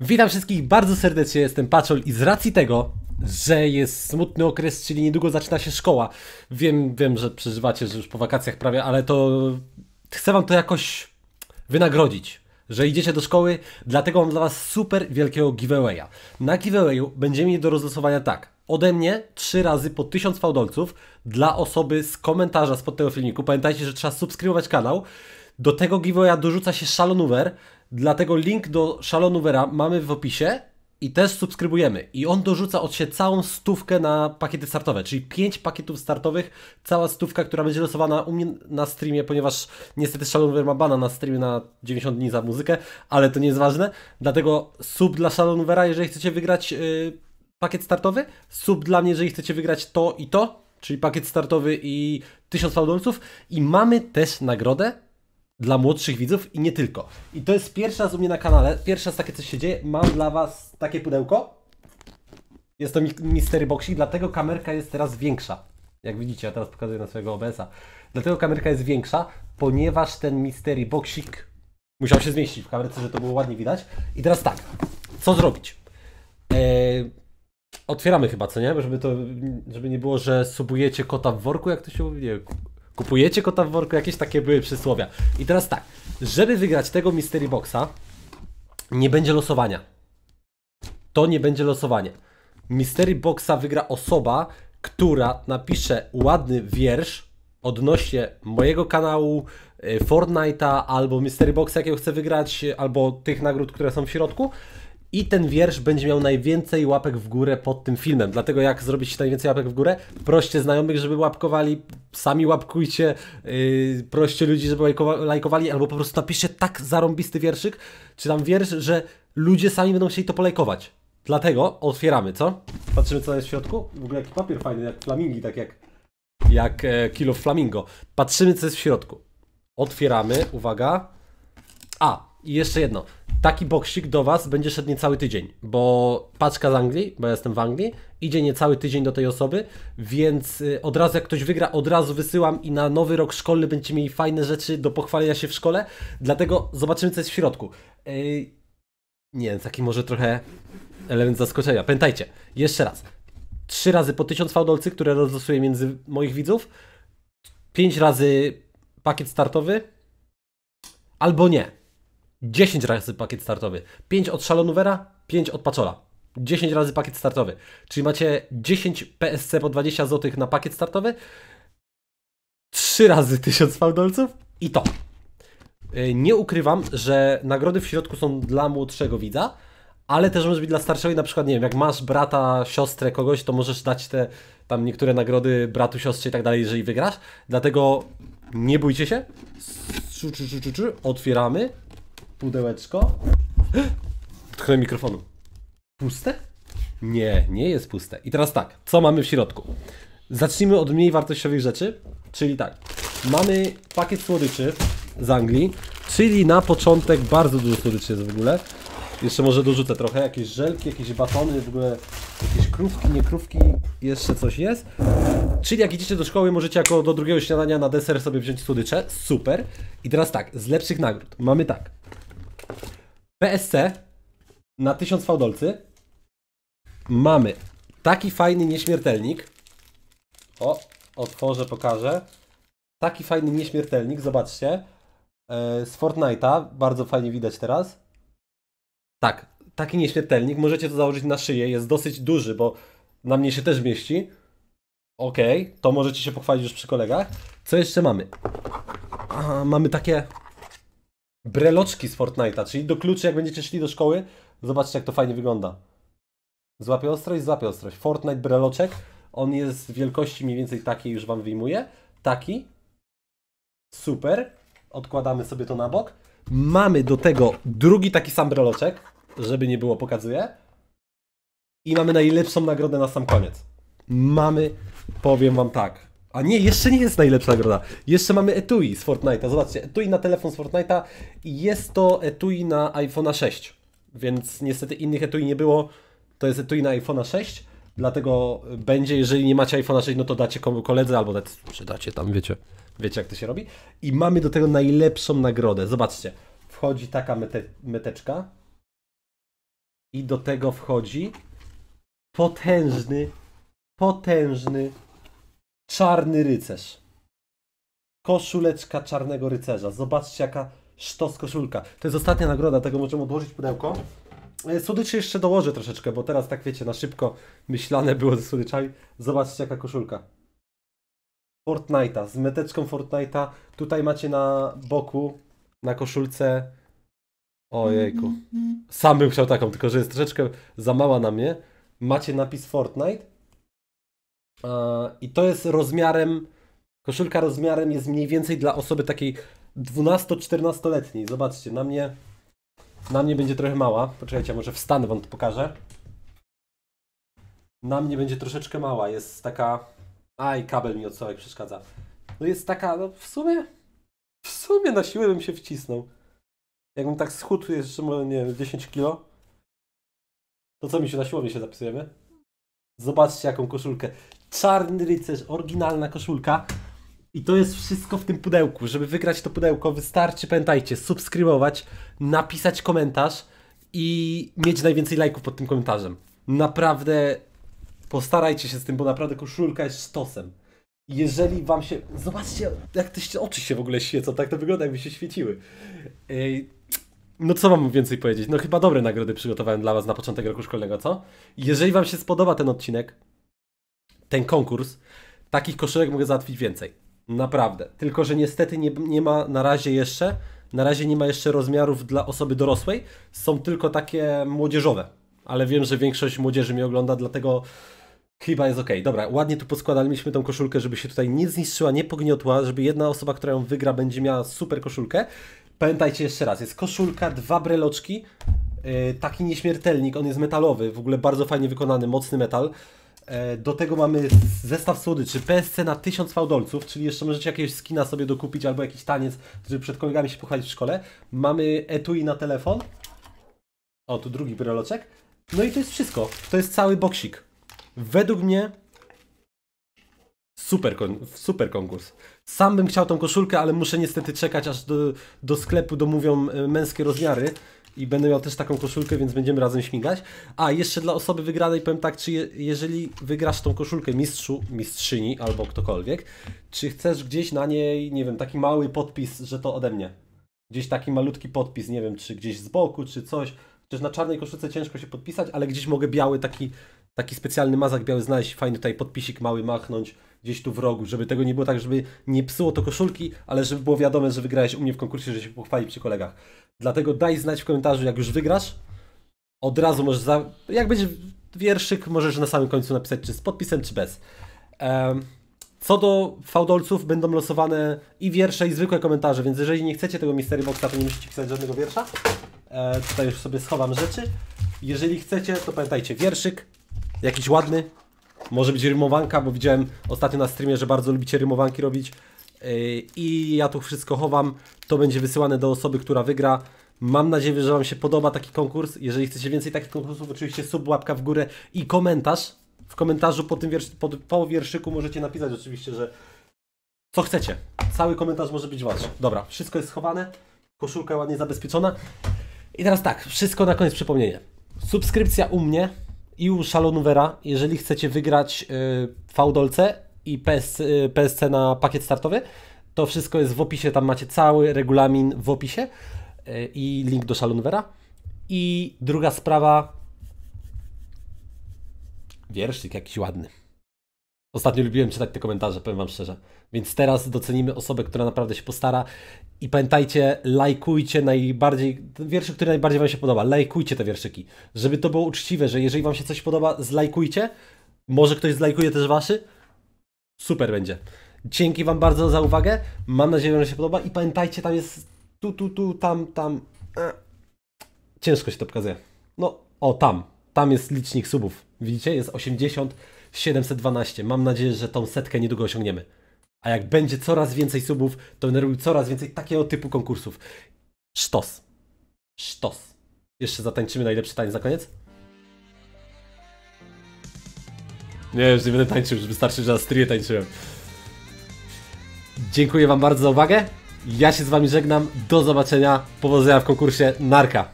Witam wszystkich bardzo serdecznie, jestem Paczol i z racji tego, że jest smutny okres, czyli niedługo zaczyna się szkoła. Wiem, wiem, że przeżywacie, że już po wakacjach prawie, ale to chcę wam to jakoś wynagrodzić, że idziecie do szkoły, dlatego mam dla was super wielkiego giveawaya. Na giveawayu będziemy mieli do rozlosowania tak, ode mnie 3 razy po 1000 fałdolców dla osoby z komentarza spod tego filmiku. Pamiętajcie, że trzeba subskrybować kanał. Do tego giveawaya dorzuca się szalonuwer, Dlatego link do Shalonuvera mamy w opisie i też subskrybujemy. I on dorzuca od siebie całą stówkę na pakiety startowe, czyli 5 pakietów startowych, cała stówka, która będzie losowana u mnie na streamie, ponieważ niestety Shalonware ma bana na streamie na 90 dni za muzykę, ale to nie jest ważne. Dlatego sub dla Shalonwera, jeżeli chcecie wygrać yy, pakiet startowy, sub dla mnie, jeżeli chcecie wygrać to i to, czyli pakiet startowy i 1000 fałdolców. I mamy też nagrodę dla młodszych widzów i nie tylko. I to jest pierwsza z mnie na kanale, pierwsza z takie coś się dzieje. Mam dla Was takie pudełko. Jest to mystery boxik, dlatego kamerka jest teraz większa. Jak widzicie, ja teraz pokazuję na swojego OBS-a. Dlatego kamerka jest większa, ponieważ ten mystery boxik musiał się zmieścić w kamerce, że to było ładnie widać. I teraz tak, co zrobić? Eee, otwieramy chyba, co nie? Żeby to, żeby nie było, że subujecie kota w worku, jak to się mówi. Kupujecie kota w worku, jakieś takie były przysłowia. I teraz tak, żeby wygrać tego Mystery Boxa, nie będzie losowania. To nie będzie losowanie. Mystery Boxa wygra osoba, która napisze ładny wiersz odnośnie mojego kanału, y, Fortnite'a albo Mystery Boxa, jakiego chcę wygrać, y, albo tych nagród, które są w środku. I ten wiersz będzie miał najwięcej łapek w górę pod tym filmem. Dlatego jak zrobić najwięcej łapek w górę? Proście znajomych, żeby łapkowali sami łapkujcie, yy, proście ludzi, żeby lajkowali, albo po prostu napiszcie tak zarąbisty wierszyk, czy tam wiersz, że ludzie sami będą chcieli to polajkować. Dlatego otwieramy, co? Patrzymy, co jest w środku. W ogóle jaki papier fajny, jak flamingi, tak jak, jak e, Kill of Flamingo. Patrzymy, co jest w środku. Otwieramy, uwaga. A, i jeszcze jedno taki boksik do Was będzie szedł niecały tydzień, bo paczka z Anglii, bo ja jestem w Anglii, idzie niecały tydzień do tej osoby, więc y, od razu jak ktoś wygra, od razu wysyłam i na nowy rok szkolny będziecie mieli fajne rzeczy do pochwalenia się w szkole, dlatego zobaczymy co jest w środku. nie wiem, taki może trochę element zaskoczenia. Pamiętajcie, jeszcze raz, trzy razy po 1000 fałdolcy, które rozlosuję między moich widzów, pięć razy pakiet startowy, albo nie. 10 razy pakiet startowy. 5 od Shalonuvera, 5 od Paczola. 10 razy pakiet startowy. Czyli macie 10 PSC po 20 zł na pakiet startowy, 3 razy 1000 fałdolców i to. E, nie ukrywam, że nagrody w środku są dla młodszego widza, ale też może być dla starszego i na przykład, nie wiem, jak masz brata, siostrę, kogoś, to możesz dać te tam niektóre nagrody bratu, siostrze i tak dalej, jeżeli wygrasz. Dlatego nie bójcie się. Otwieramy pudełeczko. Tknę mikrofonu. Puste? Nie, nie jest puste. I teraz tak, co mamy w środku? Zacznijmy od mniej wartościowych rzeczy, czyli tak. Mamy pakiet słodyczy z Anglii, czyli na początek bardzo dużo słodyczy jest w ogóle. Jeszcze może dorzucę trochę, jakieś żelki, jakieś batony, w ogóle jakieś krówki, nie krówki, jeszcze coś jest. Czyli jak idziecie do szkoły, możecie jako do drugiego śniadania na deser sobie wziąć słodycze, super. I teraz tak, z lepszych nagród mamy tak, PSC na 1000 fałdolcy mamy taki fajny nieśmiertelnik. O, otworzę, pokażę. Taki fajny nieśmiertelnik, zobaczcie. E, z Fortnite'a, bardzo fajnie widać teraz. Tak, taki nieśmiertelnik, możecie to założyć na szyję, jest dosyć duży, bo na mnie się też mieści. Ok, to możecie się pochwalić już przy kolegach. Co jeszcze mamy? Aha, mamy takie breloczki z Fortnite'a, czyli do kluczy, jak będziecie szli do szkoły, zobaczcie, jak to fajnie wygląda. Złapie ostrość, złapie ostrość. Fortnite breloczek, on jest wielkości mniej więcej takiej, już Wam wyjmuję. Taki. Super. Odkładamy sobie to na bok. Mamy do tego drugi taki sam breloczek, żeby nie było, pokazuję. I mamy najlepszą nagrodę na sam koniec. Mamy, powiem Wam tak, a nie, jeszcze nie jest najlepsza nagroda. Jeszcze mamy etui z Fortnite'a. Zobaczcie, etui na telefon z Fortnite'a i jest to etui na iPhone'a 6. Więc niestety innych etui nie było. To jest etui na iPhone'a 6. Dlatego będzie, jeżeli nie macie iPhone'a 6, no to dacie komu koledze albo dacie, czy dacie tam, wiecie, wiecie jak to się robi. I mamy do tego najlepszą nagrodę. Zobaczcie, wchodzi taka mete, meteczka i do tego wchodzi potężny, potężny Czarny rycerz. Koszuleczka czarnego rycerza. Zobaczcie, jaka sztos koszulka. To jest ostatnia nagroda, tego możemy odłożyć pudełko. E, Słodyczy jeszcze dołożę troszeczkę, bo teraz tak wiecie, na szybko myślane było ze słodyczami. Zobaczcie, jaka koszulka. Fortnite'a, z meteczką Fortnite'a. Tutaj macie na boku, na koszulce. Ojejku. Mhm, mhm, mhm. Sam bym chciał taką, tylko że jest troszeczkę za mała na mnie. Macie napis Fortnite i to jest rozmiarem, koszulka rozmiarem jest mniej więcej dla osoby takiej 12-14-letniej. Zobaczcie, na mnie, na mnie będzie trochę mała. Poczekajcie, może wstanę, wam to pokażę. Na mnie będzie troszeczkę mała, jest taka... Aj, kabel mi od całek przeszkadza. No jest taka, no w sumie... W sumie na siłę bym się wcisnął. Jakbym tak schudł jeszcze może, nie wiem, 10 kilo. To co, mi się na siłowni się zapisujemy? Zobaczcie jaką koszulkę. Czarny rycerz, oryginalna koszulka. I to jest wszystko w tym pudełku. Żeby wygrać to pudełko, wystarczy, pamiętajcie, subskrybować, napisać komentarz i mieć najwięcej lajków pod tym komentarzem. Naprawdę postarajcie się z tym, bo naprawdę koszulka jest sztosem. Jeżeli wam się... Zobaczcie, jak te oczy się w ogóle świecą, tak to wygląda, jakby się świeciły. Ej, no co mam więcej powiedzieć? No chyba dobre nagrody przygotowałem dla Was na początek roku szkolnego, co? Jeżeli Wam się spodoba ten odcinek, ten konkurs, takich koszulek mogę załatwić więcej. Naprawdę. Tylko, że niestety nie, nie ma na razie jeszcze, na razie nie ma jeszcze rozmiarów dla osoby dorosłej. Są tylko takie młodzieżowe. Ale wiem, że większość młodzieży mnie ogląda, dlatego chyba jest ok. Dobra, ładnie tu poskładaliśmy tą koszulkę, żeby się tutaj nie zniszczyła, nie pogniotła, żeby jedna osoba, która ją wygra, będzie miała super koszulkę. Pamiętajcie jeszcze raz, jest koszulka, dwa breloczki, yy, taki nieśmiertelnik, on jest metalowy, w ogóle bardzo fajnie wykonany, mocny metal. E, do tego mamy zestaw słodyczy PSC na 1000 fałdolców, czyli jeszcze możecie jakieś skina sobie dokupić albo jakiś taniec, żeby przed kolegami się pochwalić w szkole. Mamy etui na telefon. O, tu drugi breloczek. No i to jest wszystko. To jest cały boksik. Według mnie Super, super konkurs. Sam bym chciał tą koszulkę, ale muszę niestety czekać, aż do, do sklepu domówią e, męskie rozmiary i będę miał też taką koszulkę, więc będziemy razem śmigać. A, jeszcze dla osoby wygranej powiem tak, czy je, jeżeli wygrasz tą koszulkę mistrzu, mistrzyni albo ktokolwiek, czy chcesz gdzieś na niej, nie wiem, taki mały podpis, że to ode mnie? Gdzieś taki malutki podpis, nie wiem, czy gdzieś z boku, czy coś. Chociaż na czarnej koszulce ciężko się podpisać, ale gdzieś mogę biały taki taki specjalny mazak biały znaleźć, fajny tutaj podpisik mały machnąć gdzieś tu w rogu, żeby tego nie było tak, żeby nie psuło to koszulki, ale żeby było wiadome, że wygrałeś u mnie w konkursie, że się pochwali przy kolegach. Dlatego daj znać w komentarzu, jak już wygrasz, od razu możesz, za... jak będzie wierszyk, możesz na samym końcu napisać, czy z podpisem, czy bez. Um, co do fałdolców, będą losowane i wiersze, i zwykłe komentarze, więc jeżeli nie chcecie tego Mystery Boxa, to nie musicie pisać żadnego wiersza. E, tutaj już sobie schowam rzeczy. Jeżeli chcecie, to pamiętajcie, wierszyk, Jakiś ładny. Może być rymowanka, bo widziałem ostatnio na streamie, że bardzo lubicie rymowanki robić. Yy, I ja tu wszystko chowam. To będzie wysyłane do osoby, która wygra. Mam nadzieję, że Wam się podoba taki konkurs. Jeżeli chcecie więcej takich konkursów, oczywiście sub, łapka w górę i komentarz. W komentarzu po tym wiersz, po, po wierszyku możecie napisać oczywiście, że co chcecie. Cały komentarz może być Wasz. Dobra, wszystko jest schowane. Koszulka ładnie zabezpieczona. I teraz tak, wszystko na koniec przypomnienie. Subskrypcja u mnie, i u Vera, jeżeli chcecie wygrać y, Dolce i PS, PSC y, na pakiet startowy, to wszystko jest w opisie, tam macie cały regulamin w opisie y, i link do Vera. I druga sprawa, wierszyk jakiś ładny. Ostatnio lubiłem czytać te komentarze, powiem Wam szczerze. Więc teraz docenimy osobę, która naprawdę się postara. I pamiętajcie, lajkujcie najbardziej, wierszy, który najbardziej Wam się podoba. Lajkujcie te wierszyki. Żeby to było uczciwe, że jeżeli Wam się coś podoba, zlajkujcie. Może ktoś zlajkuje też Waszy. Super będzie. Dzięki Wam bardzo za uwagę. Mam nadzieję, że się podoba. I pamiętajcie, tam jest tu, tu, tu, tam, tam. E. Ciężko się to pokazuje. No, o tam. Tam jest licznik subów. Widzicie? Jest 80. 712. Mam nadzieję, że tą setkę niedługo osiągniemy. A jak będzie coraz więcej subów, to będę robił coraz więcej takiego typu konkursów. Sztos. Sztos. Jeszcze zatańczymy najlepszy taniec na koniec? Nie, już nie będę tańczył, już wystarczy, że Astrię tańczyłem. Dziękuję Wam bardzo za uwagę. Ja się z Wami żegnam. Do zobaczenia. Powodzenia w konkursie Narka.